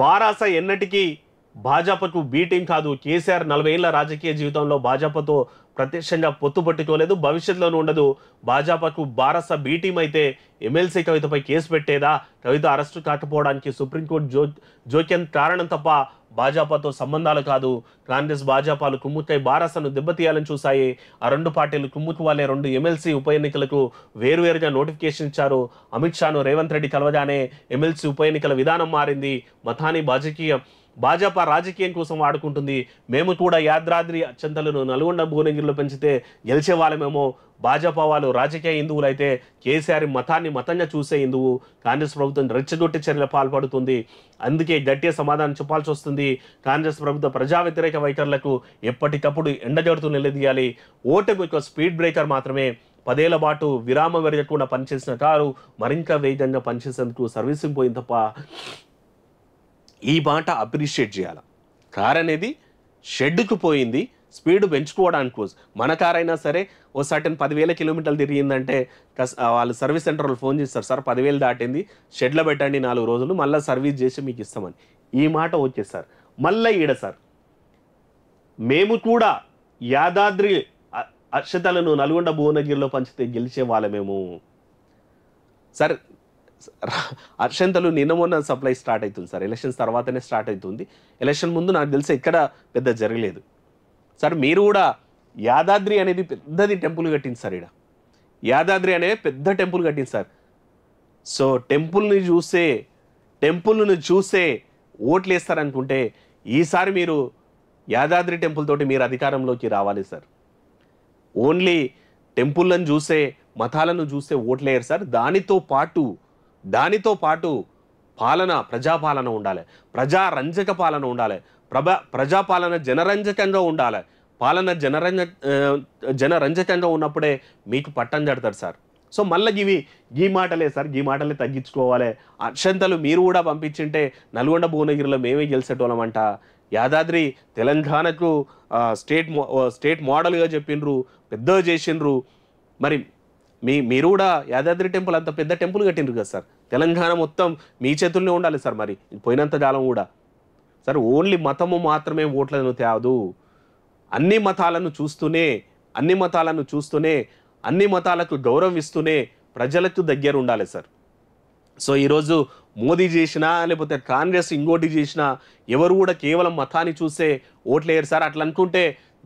బారాస ఎన్నటికీ భాజపాకు be team కాదు కేసీఆర్ నలభై ఏళ్ల రాజకీయ జీవితంలో భాజపాతో ప్రత్యక్షంగా పొత్తు పట్టుకోలేదు భవిష్యత్తులోనూ ఉండదు భాజపాకు బారస బీ టీం అయితే ఎమ్మెల్సీ కవితపై కేసు పెట్టేదా కవిత అరెస్టు కాకపోవడానికి సుప్రీంకోర్టు జో జోక్యం కారణం తప్ప భాజపాతో సంబంధాలు కాదు కాంగ్రెస్ భాజపాలు కుమ్ముకై బారసను దెబ్బతీయాలని చూశాయి ఆ రెండు పార్టీలు కుమ్ముకు వాళ్ళే రెండు ఎమ్మెల్సీ ఉప ఎన్నికలకు వేరువేరుగా నోటిఫికేషన్ ఇచ్చారు అమిత్ షాను రేవంత్ రెడ్డి కలవగానే ఎమ్మెల్సీ ఉప ఎన్నికల విధానం మారింది మతాని భాజకీయ భాజపా రాజకీయం కోసం ఆడుకుంటుంది మేము కూడా యాద్రాద్రి అత్యంతలను నల్గొండ భువనగిరిలో పెంచితే గెలిచే వాళ్ళమేమో భాజపా వాళ్ళు రాజకీయ హిందువులు అయితే కేసీఆర్ మతాన్ని మతంగా చూసే హిందువు కాంగ్రెస్ ప్రభుత్వం రెచ్చగొట్టి చర్యలు పాల్పడుతుంది అందుకే గట్టి సమాధానం చెప్పాల్సి వస్తుంది కాంగ్రెస్ ప్రభుత్వ ప్రజా వ్యతిరేక వైఖరులకు ఎప్పటికప్పుడు ఎండగడుతూ నిలదీయాలి ఓటమి ఒక స్పీడ్ బ్రేకర్ మాత్రమే పదేళ్ల పాటు విరామం వెరగకుండా పనిచేసిన కారు మరింత వేగంగా పనిచేసేందుకు సర్వీసింగ్ పోయింది తప్ప ఈ మాట అప్రిషియేట్ చేయాలి కార్ అనేది షెడ్కు పోయింది స్పీడ్ పెంచుకోవడానికి మన కార్ అయినా సరే ఓ సర్టన్ పదివేల కిలోమీటర్లు తిరిగిందంటే వాళ్ళు సర్వీస్ సెంటర్ వాళ్ళు ఫోన్ చేస్తారు సార్ పదివేలు దాటింది షెడ్లో పెట్టండి నాలుగు రోజులు మళ్ళీ సర్వీస్ చేసి మీకు ఇస్తామని ఈ మాట వచ్చే సార్ మళ్ళీ ఈడ సార్ మేము కూడా యాదాద్రి అక్షతలను నల్గొండ భువనగిరిలో పంచితే గెలిచే వాళ్ళ మేము సార్ అర్షంతలు నిన్న మొన్న సప్లై స్టార్ట్ అవుతుంది సార్ ఎలక్షన్స్ తర్వాతనే స్టార్ట్ అవుతుంది ఎలక్షన్ ముందు నాకు తెలిసి ఎక్కడ పెద్ద జరగలేదు సార్ మీరు కూడా యాదాద్రి అనేది పెద్దది టెంపుల్ కట్టింది సార్ ఇక్కడ యాదాద్రి అనే పెద్ద టెంపుల్ కట్టింది సార్ సో టెంపుల్ని చూసే టెంపుల్ను చూసే ఓట్లు వేస్తారనుకుంటే ఈసారి మీరు యాదాద్రి టెంపుల్ తోటి మీరు అధికారంలోకి రావాలి సార్ ఓన్లీ టెంపుల్లను చూసే మతాలను చూసే ఓట్లేయరు సార్ దానితో పాటు దానితో పాటు పాలన ప్రజాపాలన ఉండాలి ప్రజారంజక పాలన ఉండాలి ప్రభ ప్రజాపాలన జనరంజకంగా ఉండాలి పాలన జనరంజ జనరంజకంగా ఉన్నప్పుడే మీకు పట్టం జడతారు సార్ సో మళ్ళీ ఇవి ఈ మాటలే సార్ ఈ మాటలే తగ్గించుకోవాలి అక్షంతలు మీరు కూడా పంపించింటే నల్గొండ భువనగిరిలో మేమే గెలిచేటోళ్ళమంట యాదాద్రి తెలంగాణకు స్టేట్ స్టేట్ మోడల్గా చెప్పిండ్రు పెద్దగా చేసిండ్రు మరి మీ మీరు కూడా యాదాద్రి టెంపుల్ అంత పెద్ద టెంపుల్ కట్టిండ్రు కదా సార్ తెలంగాణ మొత్తం మీ చేతుల్లో ఉండాలి సార్ మరి పోయినంత కాలం కూడా సార్ ఓన్లీ మతము మాత్రమే ఓట్లను తేదు అన్ని మతాలను చూస్తూనే అన్ని మతాలను చూస్తూనే అన్ని మతాలకు గౌరవిస్తూనే ప్రజలకు దగ్గర ఉండాలి సార్ సో ఈరోజు మోదీ చేసినా లేకపోతే కాంగ్రెస్ ఇంకోటి చేసినా ఎవరు కూడా కేవలం మతాన్ని చూసే ఓట్లేయరు సార్ అట్లా అనుకుంటే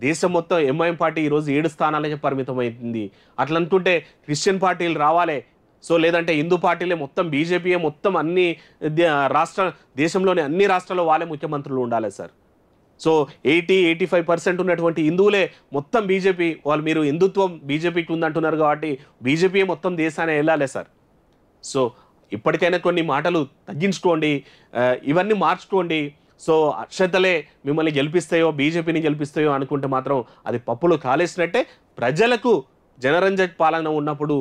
దేశం మొత్తం ఎంఐఎం పార్టీ ఈరోజు ఏడు స్థానాలకే పరిమితమైంది అట్లంటుంటే క్రిస్టియన్ పార్టీలు రావాలి సో లేదంటే హిందూ పార్టీలే మొత్తం బీజేపీయే మొత్తం అన్ని రాష్ట్ర దేశంలోని అన్ని రాష్ట్రాల్లో వాళ్ళే ముఖ్యమంత్రులు ఉండాలి sir so eighty eighty five percent ఉన్నటువంటి హిందువులే మొత్తం బీజేపీ వాళ్ళు మీరు హిందుత్వం బీజేపీకి ఉందంటున్నారు కాబట్టి బీజేపీ మొత్తం దేశాన్ని వెళ్ళాలి సార్ సో ఇప్పటికైనా కొన్ని మాటలు తగ్గించుకోండి ఇవన్నీ మార్చుకోండి సో అక్షతలే మిమ్మల్ని గెలిపిస్తాయో బీజేపీని గెలిపిస్తాయో అనుకుంటే మాత్రం అది పప్పులు కాలేసినట్టే ప్రజలకు జనరంజక్ పాలన ఉన్నప్పుడు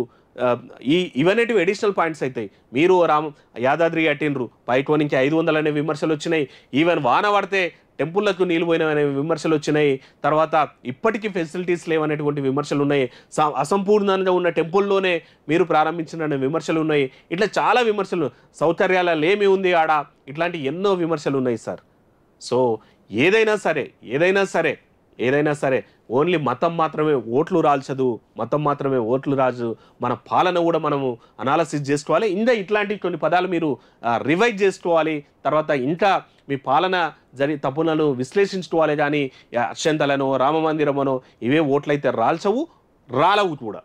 ఈ ఇవన్నీ అడిషనల్ పాయింట్స్ అవుతాయి మీరు రామ్ యాదాద్రి అట్టిండ్రు పైకో నుంచి ఐదు వందలు అనే విమర్శలు వచ్చినాయి ఈవెన్ వాన పడితే టెంపుల్లకు నీళ్ళు పోయినవనే విమర్శలు వచ్చినాయి తర్వాత ఇప్పటికీ ఫెసిలిటీస్ లేవనేటువంటి విమర్శలు ఉన్నాయి అసంపూర్ణంగా ఉన్న టెంపుల్లోనే మీరు ప్రారంభించిన విమర్శలు ఉన్నాయి ఇట్లా చాలా విమర్శలు సౌకర్యాల లేమి ఉంది ఆడ ఇట్లాంటి ఎన్నో విమర్శలు ఉన్నాయి సార్ సో ఏదైనా సరే ఏదైనా సరే ఏదైనా సరే ఓన్లీ మతం మాత్రమే ఓట్లు రాల్చదు మతం మాత్రమే ఓట్లు రాజు మన పాలన కూడా మనము అనాలసిస్ చేసుకోవాలి ఇంకా ఇట్లాంటి కొన్ని పదాలు మీరు రివైజ్ చేసుకోవాలి తర్వాత ఇంకా మీ పాలన జరి తప్పులను విశ్లేషించుకోవాలి కానీ అక్షంతలను రామ మందిరమనో ఇవే ఓట్లయితే రాల్చవు రాలవు కూడా